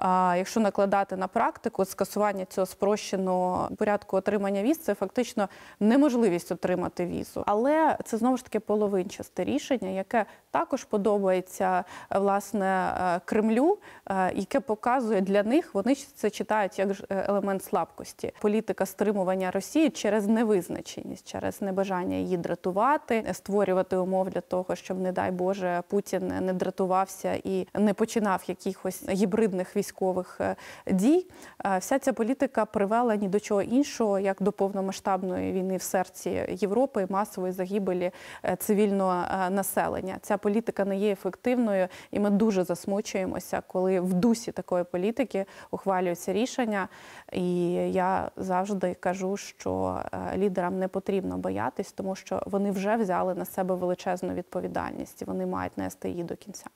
А якщо накладати на практику скасування цього спрощеного порядку отримання віз, це фактично неможливість отримати візу. Але це знову ж таки половинчасте рішення, яке також подобається е, власне е, Кремлю, е, яке показує для них, вони це читають як елемент слабкості. Політика стримування Росії через невизначеність, через небажання її дратувати, створювати умов для того, щоб, не дай Боже, Путін не дратувався і не починав якихось гібридних військових військових е, дій, е, вся ця політика привела ні до чого іншого, як до повномасштабної війни в серці Європи, масової загибелі е, цивільного населення. Ця політика не є ефективною, і ми дуже засмучуємося, коли в дусі такої політики ухвалюються рішення. І я завжди кажу, що лідерам не потрібно боятись, тому що вони вже взяли на себе величезну відповідальність. і Вони мають нести її до кінця.